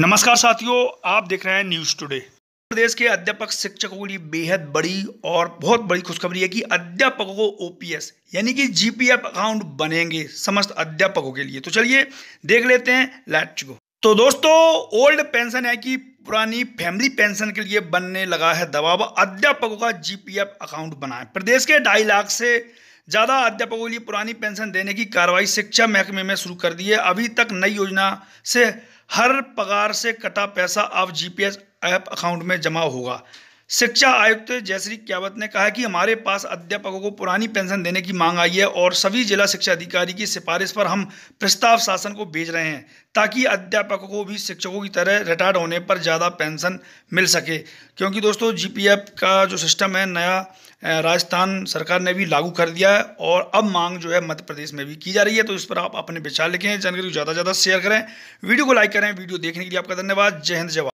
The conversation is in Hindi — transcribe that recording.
नमस्कार साथियों आप देख रहे हैं न्यूज टुडे प्रदेश के अध्यापक शिक्षकों के लिए बेहद बड़ी और बहुत बड़ी खुशखबरी है कि अध्यापकों को ओपीएस यानी कि जीपीएफ अकाउंट बनेंगे समस्त अध्यापकों के लिए तो चलिए देख लेते हैं लैच को तो दोस्तों ओल्ड पेंशन है कि पुरानी फैमिली पेंशन के लिए बनने लगा है दबाव अध्यापकों का जीपीएफ अकाउंट बनाए प्रदेश के ढाई लाख से ज़्यादा अध्यापकों के लिए पुरानी पेंशन देने की कार्रवाई शिक्षा महकमे में शुरू कर दी है अभी तक नई योजना से हर पगार से कटा पैसा आप जीपीएस ऐप अकाउंट में जमा होगा शिक्षा आयुक्त जयश्री क्यावत ने कहा कि हमारे पास अध्यापकों को पुरानी पेंशन देने की मांग आई है और सभी जिला शिक्षा अधिकारी की सिफारिश पर हम प्रस्ताव शासन को भेज रहे हैं ताकि अध्यापकों को भी शिक्षकों की तरह रिटायर्ड होने पर ज़्यादा पेंशन मिल सके क्योंकि दोस्तों जीपीएफ का जो सिस्टम है नया राजस्थान सरकार ने भी लागू कर दिया है और अब मांग जो है मध्य प्रदेश में भी की जा रही है तो इस पर आप अपने विचार लिखें जानकारी को ज़्यादा से ज़्यादा शेयर करें वीडियो को लाइक करें वीडियो देखने के लिए आपका धन्यवाद जय हिंद जवाब